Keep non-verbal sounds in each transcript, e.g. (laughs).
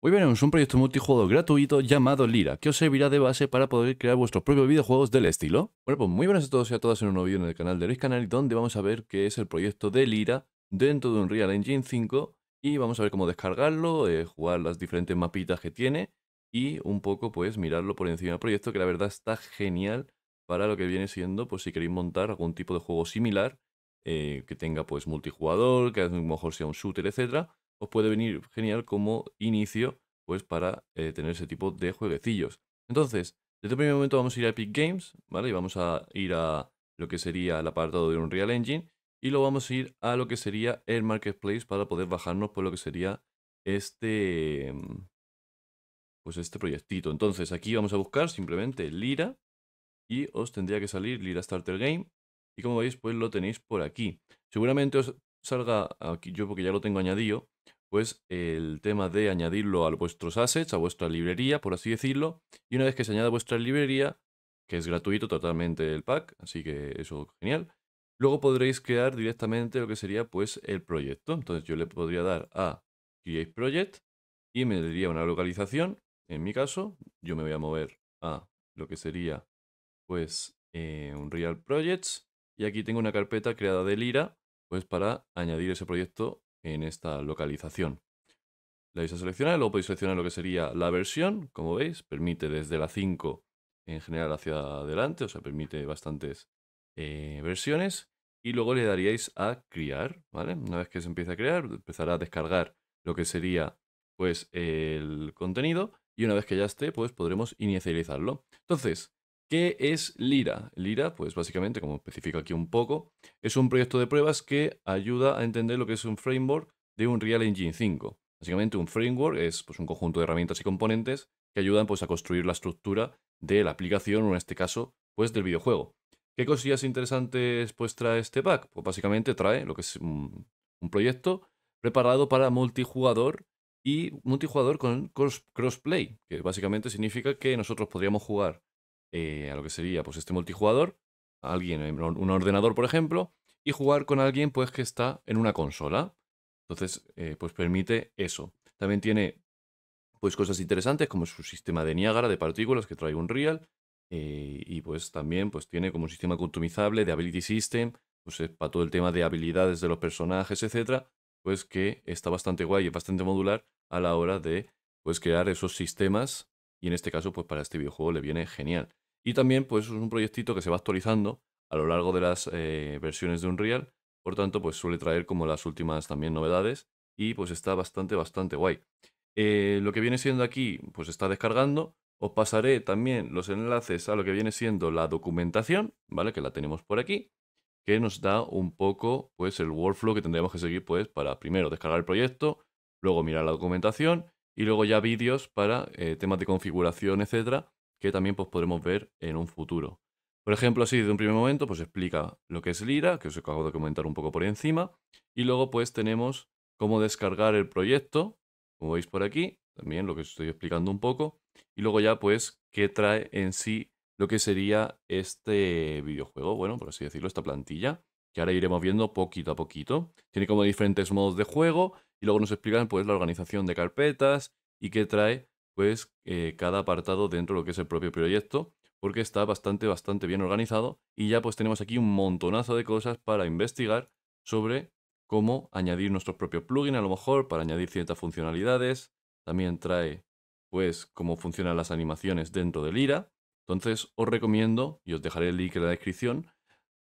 Hoy veremos un proyecto multijugador gratuito llamado Lira, que os servirá de base para poder crear vuestros propios videojuegos del estilo. Bueno, pues muy buenas a todos y a todas en un nuevo vídeo en el canal de Luis Canal, donde vamos a ver qué es el proyecto de Lira dentro de un Real Engine 5 y vamos a ver cómo descargarlo, eh, jugar las diferentes mapitas que tiene y un poco pues mirarlo por encima del proyecto, que la verdad está genial para lo que viene siendo, pues si queréis montar algún tipo de juego similar, eh, que tenga pues multijugador, que a lo mejor sea un shooter, etcétera os puede venir genial como inicio pues para eh, tener ese tipo de jueguecillos. Entonces, desde el primer momento vamos a ir a Epic Games, ¿vale? Y vamos a ir a lo que sería el apartado de Unreal Engine y luego vamos a ir a lo que sería el Marketplace para poder bajarnos por pues, lo que sería este mm, pues este proyectito. Entonces, aquí vamos a buscar simplemente Lira y os tendría que salir Lira Starter Game y como veis, pues lo tenéis por aquí. Seguramente os salga aquí yo porque ya lo tengo añadido, pues el tema de añadirlo a vuestros assets, a vuestra librería, por así decirlo. Y una vez que se añade a vuestra librería, que es gratuito totalmente el pack, así que eso genial. Luego podréis crear directamente lo que sería pues el proyecto. Entonces yo le podría dar a Create Project y me diría una localización. En mi caso, yo me voy a mover a lo que sería pues eh, un Real Projects. Y aquí tengo una carpeta creada de Lira pues para añadir ese proyecto en esta localización. La vais a seleccionar, luego podéis seleccionar lo que sería la versión, como veis, permite desde la 5 en general hacia adelante, o sea, permite bastantes eh, versiones, y luego le daríais a crear, ¿vale? Una vez que se empiece a crear, empezará a descargar lo que sería pues el contenido, y una vez que ya esté, pues podremos inicializarlo. Entonces, ¿Qué es Lira? Lira, pues básicamente, como especifica aquí un poco, es un proyecto de pruebas que ayuda a entender lo que es un framework de un Real Engine 5. Básicamente un framework es pues, un conjunto de herramientas y componentes que ayudan pues, a construir la estructura de la aplicación, o en este caso, pues del videojuego. ¿Qué cosillas interesantes pues trae este pack? Pues básicamente trae lo que es un, proyecto preparado para multijugador y multijugador con crossplay, que básicamente significa que nosotros podríamos jugar eh, a lo que sería pues este multijugador, alguien en un ordenador, por ejemplo, y jugar con alguien pues que está en una consola. Entonces, eh, pues permite eso. También tiene pues cosas interesantes como su sistema de Niágara de partículas que trae un real eh, y pues también pues tiene como un sistema customizable de Ability System, pues para todo el tema de habilidades de los personajes, etcétera, pues que está bastante guay y bastante modular a la hora de pues crear esos sistemas y en este caso pues para este videojuego le viene genial. Y también pues es un proyectito que se va actualizando a lo largo de las eh, versiones de Unreal, por tanto pues suele traer como las últimas también novedades y pues está bastante bastante guay. Eh, lo que viene siendo aquí pues está descargando, os pasaré también los enlaces a lo que viene siendo la documentación, ¿vale? Que la tenemos por aquí, que nos da un poco pues el workflow que tendríamos que seguir pues para primero descargar el proyecto, luego mirar la documentación y luego ya vídeos para eh, temas de configuración, etcétera, que también pues, podremos ver en un futuro. Por ejemplo, así de un primer momento, pues explica lo que es Lira, que os acabo de comentar un poco por encima, y luego pues tenemos cómo descargar el proyecto, como veis por aquí, también lo que os estoy explicando un poco, y luego ya pues qué trae en sí lo que sería este videojuego, bueno, por así decirlo, esta plantilla, que ahora iremos viendo poquito a poquito. Tiene como diferentes modos de juego, y luego nos explican pues la organización de carpetas y qué trae pues eh, cada apartado dentro de lo que es el propio proyecto, porque está bastante, bastante bien organizado y ya pues tenemos aquí un montonazo de cosas para investigar sobre cómo añadir nuestros propios plugin, a lo mejor para añadir ciertas funcionalidades. También trae pues cómo funcionan las animaciones dentro del IRA. Entonces os recomiendo, y os dejaré el link en la descripción,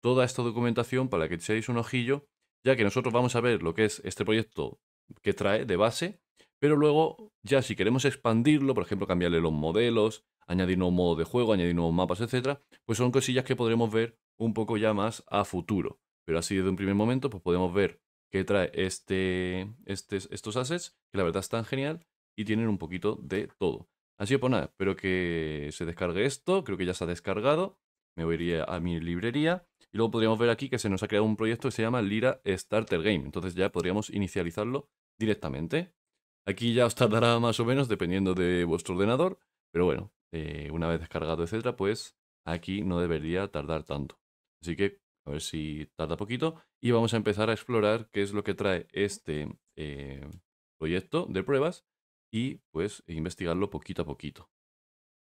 toda esta documentación para que echéis un ojillo, ya que nosotros vamos a ver lo que es este proyecto que trae de base, pero luego ya si queremos expandirlo, por ejemplo, cambiarle los modelos, añadir nuevos modo de juego, añadir nuevos mapas, etcétera, pues son cosillas que podremos ver un poco ya más a futuro. Pero así desde un primer momento, pues podemos ver que trae este, este, estos assets, que la verdad están genial y tienen un poquito de todo. Así que pues nada, espero que se descargue esto, creo que ya se ha descargado me voy a a mi librería y luego podríamos ver aquí que se nos ha creado un proyecto que se llama Lira Starter Game. Entonces ya podríamos inicializarlo directamente. Aquí ya os tardará más o menos dependiendo de vuestro ordenador, pero bueno, eh, una vez descargado, etcétera, pues aquí no debería tardar tanto. Así que a ver si tarda poquito y vamos a empezar a explorar qué es lo que trae este eh, proyecto de pruebas y pues investigarlo poquito a poquito.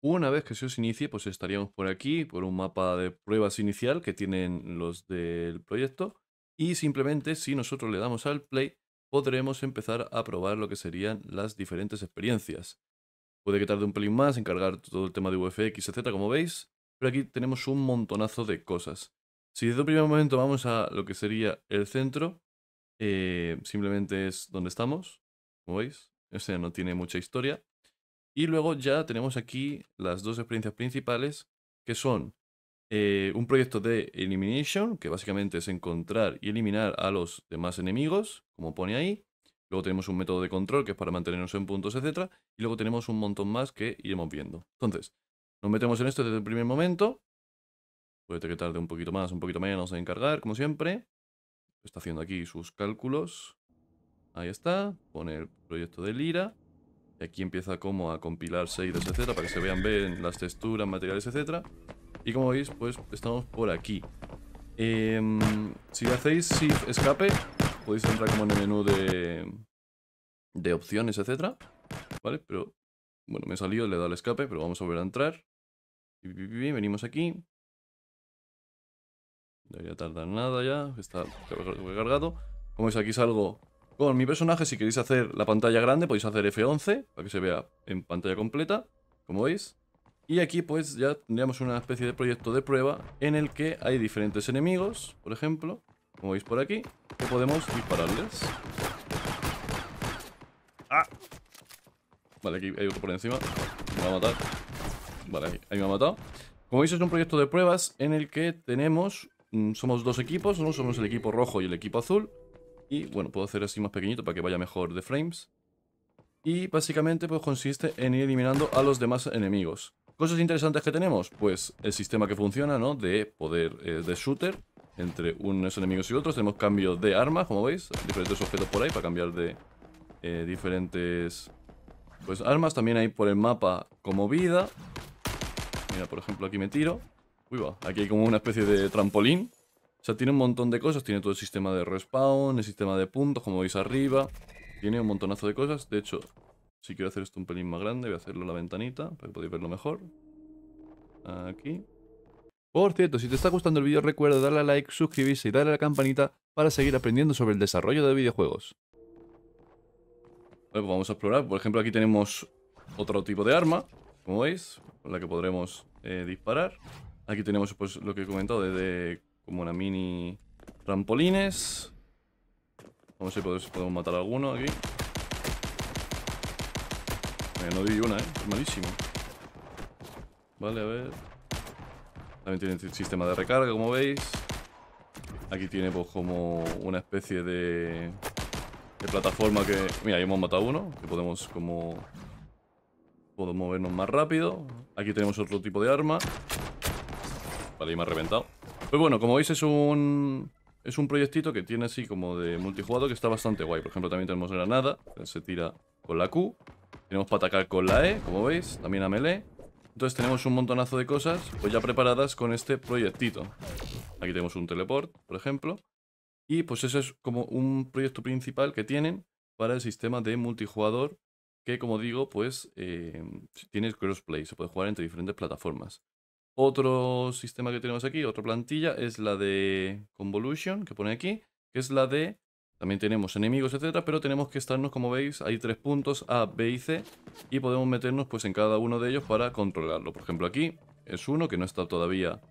Una vez que se os inicie, pues estaríamos por aquí, por un mapa de pruebas inicial que tienen los del proyecto. Y simplemente si nosotros le damos al play, podremos empezar a probar lo que serían las diferentes experiencias. Puede que tarde un pelín más en cargar todo el tema de UFX, etc., como veis, pero aquí tenemos un montonazo de cosas. Si desde un primer momento vamos a lo que sería el centro, eh, simplemente es donde estamos, como veis, o no tiene mucha historia. Y luego ya tenemos aquí las dos experiencias principales, que son eh, un proyecto de elimination, que básicamente es encontrar y eliminar a los demás enemigos, como pone ahí. Luego tenemos un método de control, que es para mantenernos en puntos, etc. Y luego tenemos un montón más que iremos viendo. Entonces, nos metemos en esto desde el primer momento. Puede que tarde un poquito más, un poquito menos en encargar, como siempre. Está haciendo aquí sus cálculos. Ahí está. Pone el proyecto de Lira. Y aquí empieza como a compilar shaders, etcétera, para que se vean bien las texturas, materiales, etcétera. Y como veis, pues estamos por aquí. Em, si hacéis Shift Escape, podéis entrar como en el menú de, de opciones, etcétera. ¿Vale? Pero, bueno, me he salido, le he dado el escape, pero vamos a volver a entrar. Venimos aquí. No debería tardar nada ya, está cargado. Como veis, aquí salgo con mi personaje, si queréis hacer la pantalla grande, podéis hacer F11, para que se vea en pantalla completa, como veis. Y aquí pues ya tendríamos una especie de proyecto de prueba en el que hay diferentes enemigos, por ejemplo, como veis por aquí, que podemos dispararles. ¡Ah! Vale, aquí hay otro por encima. Me va a matar. Vale, ahí me ha matado. Como veis es un proyecto de pruebas en el que tenemos... Mm, somos dos equipos, ¿no? Somos el equipo rojo y el equipo azul. Y bueno, puedo hacer así más pequeñito para que vaya mejor de frames. Y básicamente pues consiste en ir eliminando a los demás enemigos. Cosas interesantes que tenemos, pues el sistema que funciona, ¿no? De poder eh, de shooter entre unos enemigos y otros. Tenemos cambio de armas, como veis, diferentes objetos por ahí para cambiar de eh, diferentes pues armas. También hay por el mapa como vida. Mira, por ejemplo, aquí me tiro. Uy, va, aquí hay como una especie de trampolín o sea, tiene un montón de cosas. Tiene todo el sistema de respawn, el sistema de puntos, como veis arriba. Tiene un montonazo de cosas. De hecho, si quiero hacer esto un pelín más grande, voy a hacerlo en la ventanita para que podáis verlo mejor. Aquí. Por cierto, si te está gustando el vídeo, recuerda darle a like, suscribirse y darle a la campanita para seguir aprendiendo sobre el desarrollo de videojuegos. Bueno, pues vamos a explorar. Por ejemplo, aquí tenemos otro tipo de arma, como veis, con la que podremos eh, disparar. Aquí tenemos pues, lo que he comentado de, de como una mini trampolines. Vamos a ver si podemos matar a alguno aquí. no di una, ¿eh? malísimo. Vale, a ver. También tiene el sistema de recarga, como veis. Aquí tiene pues como una especie de... De plataforma que... Mira, ahí hemos matado uno. Que podemos como... Podemos movernos más rápido. Aquí tenemos otro tipo de arma. Vale, ahí me ha reventado. Pues bueno, como veis es un... Es un proyectito que tiene así como de multijugador que está bastante guay. Por ejemplo, también tenemos granada, que se tira con la Q. Tenemos para atacar con la E, como veis, también a melee. Entonces tenemos un montonazo de cosas pues ya preparadas con este proyectito. Aquí tenemos un teleport, por ejemplo. Y pues eso es como un proyecto principal que tienen para el sistema de multijugador que, como digo, pues eh, tiene crossplay. Se puede jugar entre diferentes plataformas. Otro sistema que tenemos aquí, otra plantilla, es la de Convolution, que pone aquí, que es la de... También tenemos enemigos, etcétera, pero tenemos que estarnos, como veis, hay tres puntos A, B y C, y podemos meternos pues en cada uno de ellos para controlarlo. Por ejemplo, aquí es uno que no está todavía...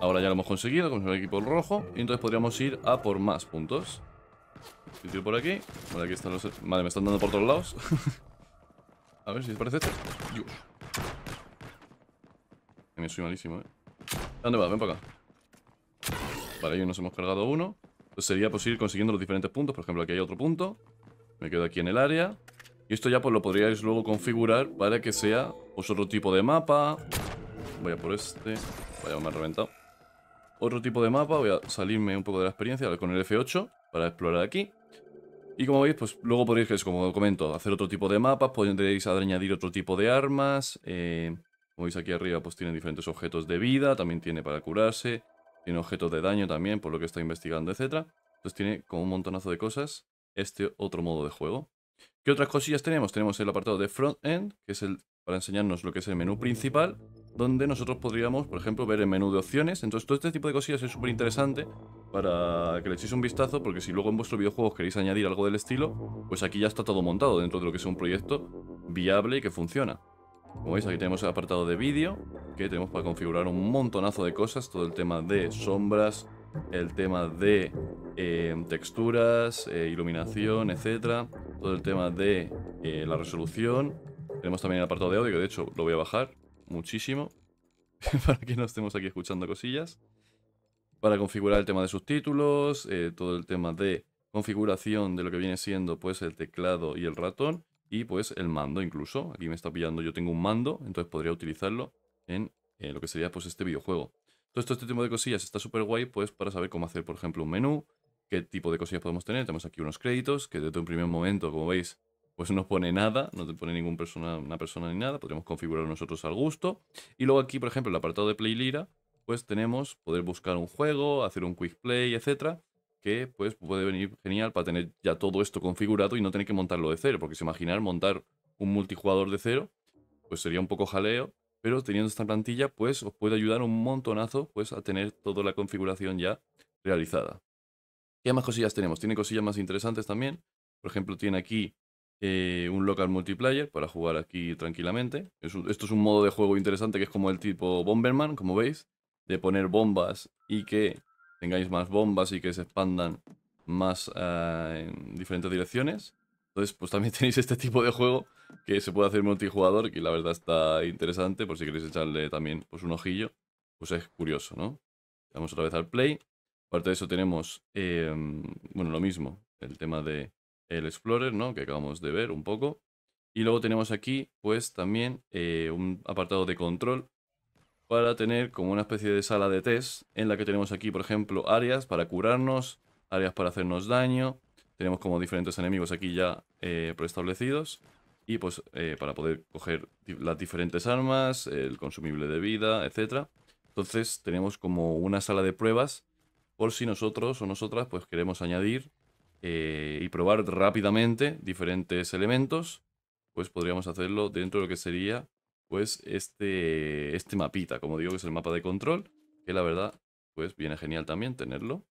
Ahora ya lo hemos conseguido con el equipo rojo, y entonces podríamos ir a por más puntos. por aquí. Vale, aquí están los... Vale, me están dando por todos lados. (laughs) a ver si aparece parece. Dios me soy malísimo, ¿eh? ¿Dónde va? Ven para acá. Para ahí nos hemos cargado uno. Entonces sería posible ir consiguiendo los diferentes puntos. Por ejemplo, aquí hay otro punto. Me quedo aquí en el área. Y esto ya pues lo podríais luego configurar para que sea pues, otro tipo de mapa. Voy a por este. Vaya, me ha reventado. Otro tipo de mapa. Voy a salirme un poco de la experiencia con el F8 para explorar aquí. Y como veis, pues luego podréis, pues, como comento, hacer otro tipo de mapas. Podréis añadir otro tipo de armas. Eh, como veis aquí arriba, pues tiene diferentes objetos de vida, también tiene para curarse, tiene objetos de daño también, por lo que está investigando, etc. Entonces tiene como un montonazo de cosas este otro modo de juego. ¿Qué otras cosillas tenemos? Tenemos el apartado de front-end, que es el para enseñarnos lo que es el menú principal, donde nosotros podríamos, por ejemplo, ver el menú de opciones. Entonces, todo este tipo de cosillas es súper interesante para que le echéis un vistazo, porque si luego en vuestro videojuego queréis añadir algo del estilo, pues aquí ya está todo montado dentro de lo que es un proyecto viable y que funciona. Como veis, aquí tenemos el apartado de vídeo, que tenemos para configurar un montonazo de cosas, todo el tema de sombras, el tema de eh, texturas, eh, iluminación, etcétera, todo el tema de eh, la resolución. Tenemos también el apartado de audio, que de hecho lo voy a bajar muchísimo, (laughs) para que no estemos aquí escuchando cosillas. Para configurar el tema de subtítulos, todo el tema de configuración de lo que viene siendo pues el teclado y el ratón y pues el mando incluso. Aquí me está pillando, yo tengo un mando, entonces podría utilizarlo en eh, lo que sería pues este videojuego. Todo este tipo de cosillas está súper guay pues para saber cómo hacer por ejemplo un menú, qué tipo de cosillas podemos tener. Tenemos aquí unos créditos que desde un primer momento, como veis, pues no pone nada, no te pone ninguna persona, una persona ni nada, podríamos configurar nosotros al gusto. Y luego aquí, por ejemplo, el apartado de Play Lira, pues tenemos poder buscar un juego, hacer un quick play, etcétera, que pues puede venir genial para tener ya todo esto configurado y no tener que montarlo de cero, porque si imaginar montar un multijugador de cero, pues sería un poco jaleo, pero teniendo esta plantilla pues os puede ayudar un montonazo pues a tener toda la configuración ya realizada. ¿Qué más cosillas tenemos? Tiene cosillas más interesantes también, por ejemplo tiene aquí eh, un local multiplayer para jugar aquí tranquilamente. esto es un modo de juego interesante que es como el tipo Bomberman, como veis, de poner bombas y que tengáis más bombas y que se expandan más eh, en diferentes direcciones. Entonces, pues también (laughs) tenéis este tipo de juego que se puede hacer multijugador, que la verdad está interesante, por si queréis echarle también pues, un ojillo, pues es curioso, ¿no? Vamos otra vez al play. Aparte de eso tenemos, em, bueno, lo mismo, el tema de el Explorer, ¿no? Que acabamos de ver un poco. Y luego tenemos aquí, pues, también eh, un apartado de control para tener como una especie de sala de test en la que tenemos aquí, por ejemplo, áreas para curarnos, áreas para hacernos daño, tenemos como diferentes enemigos aquí ya eh, preestablecidos y pues eh, para poder coger las diferentes armas, el consumible de vida, etc. Entonces tenemos como una sala de pruebas por si nosotros o nosotras pues queremos añadir eh, y probar rápidamente diferentes elementos, pues podríamos hacerlo dentro de lo que sería pues este, este mapita, como digo, que es el mapa de control, que la verdad, pues viene genial también tenerlo.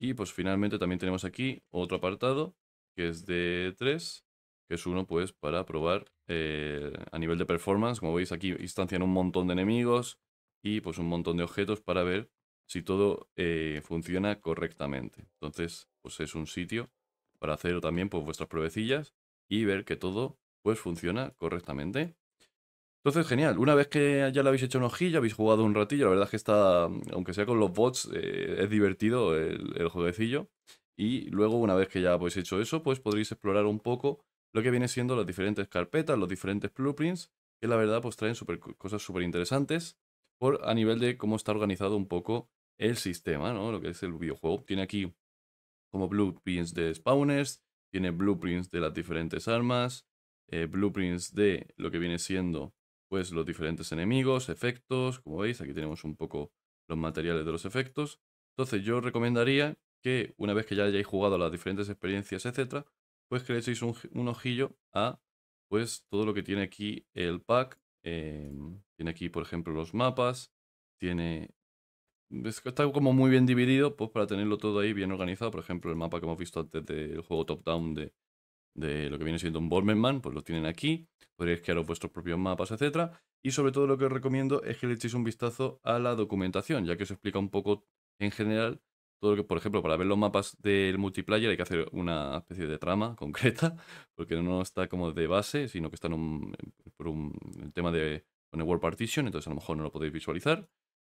Y pues finalmente también tenemos aquí otro apartado, que es de 3, que es uno pues para probar eh, a nivel de performance. Como veis aquí instancian un montón de enemigos y pues un montón de objetos para ver si todo eh, funciona correctamente. Entonces, pues es un sitio para hacer también pues vuestras pruebecillas y ver que todo pues funciona correctamente. Entonces, genial. Una vez que ya lo habéis hecho un ojillo, habéis jugado un ratillo, la verdad es que está, aunque sea con los bots, eh, es divertido el, jueguecillo. Y luego, una vez que ya habéis hecho eso, pues podréis explorar un poco lo que viene siendo las diferentes carpetas, los diferentes blueprints, que la verdad pues traen cosas súper interesantes por, a nivel de cómo está organizado un poco el sistema, ¿no? Lo que es el videojuego. Tiene aquí como blueprints de spawners, tiene blueprints de las diferentes armas, eh, blueprints de lo que viene siendo pues los diferentes enemigos, efectos, como veis, aquí tenemos un poco los materiales de los efectos. Entonces yo recomendaría que una vez que ya hayáis jugado las diferentes experiencias, etcétera, pues que le echéis un, ojillo a pues todo lo que tiene aquí el pack. Em, tiene aquí, por ejemplo, los mapas, tiene... Está como muy bien dividido, pues para tenerlo todo ahí bien organizado. Por ejemplo, el mapa que hemos visto antes del juego top-down de de lo que viene siendo un Bormenman, pues lo tienen aquí, podréis crear vuestros propios mapas, etcétera. Y sobre todo lo que os recomiendo es que le echéis un vistazo a la documentación, ya que os explica un poco en general todo lo que, por ejemplo, para ver los mapas del multiplayer hay que hacer una especie de trama (laughs) concreta, porque no está como de base, sino que está en un, por un tema de World Partition, entonces a lo mejor no lo podéis visualizar.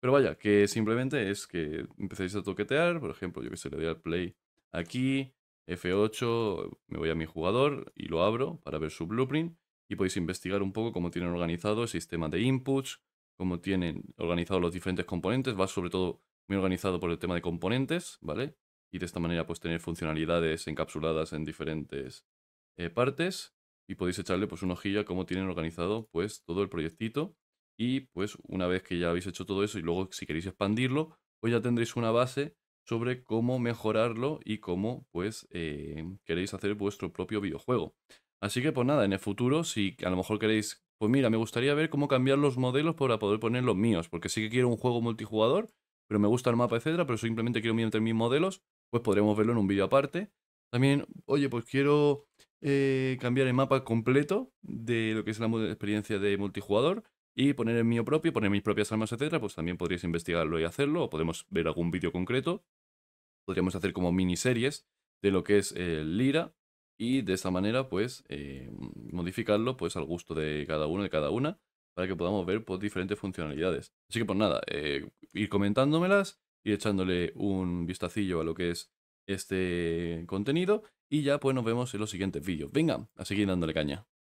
Pero vaya, que simplemente es que empecéis a toquetear, por ejemplo, yo que sé, le doy al play aquí, F8, me voy a mi jugador y lo abro para ver su blueprint y podéis investigar un poco cómo tienen organizado el sistema de inputs, cómo tienen organizado los diferentes componentes, va sobre todo muy organizado por el tema de componentes, ¿vale? Y de esta manera pues tener funcionalidades encapsuladas en diferentes eh, partes y podéis echarle pues un hojilla cómo tienen organizado pues todo el proyectito y pues una vez que ya habéis hecho todo eso y luego si queréis expandirlo, pues ya tendréis una base sobre cómo mejorarlo y cómo pues eh, queréis hacer vuestro propio videojuego. Así que pues nada, en el futuro si a lo mejor queréis, pues mira, me gustaría ver cómo cambiar los modelos para poder poner los míos, porque sí que quiero un juego multijugador, pero me gusta el mapa, etcétera, pero simplemente quiero meter mis modelos, pues podremos verlo en un vídeo aparte. También, oye, pues quiero eh, cambiar el mapa completo de lo que es la experiencia de multijugador y poner el mío propio, poner mis propias armas, etcétera, pues también podrías investigarlo y hacerlo, o podemos ver algún vídeo concreto. Podríamos hacer como miniseries de lo que es el eh, Lira y de esta manera pues eh, modificarlo pues al gusto de cada uno, de cada una, para que podamos ver pues, diferentes funcionalidades. Así que pues nada, eh, ir comentándomelas, ir echándole un vistacillo a lo que es este contenido y ya pues nos vemos en los siguientes vídeos. Venga, a seguir dándole caña.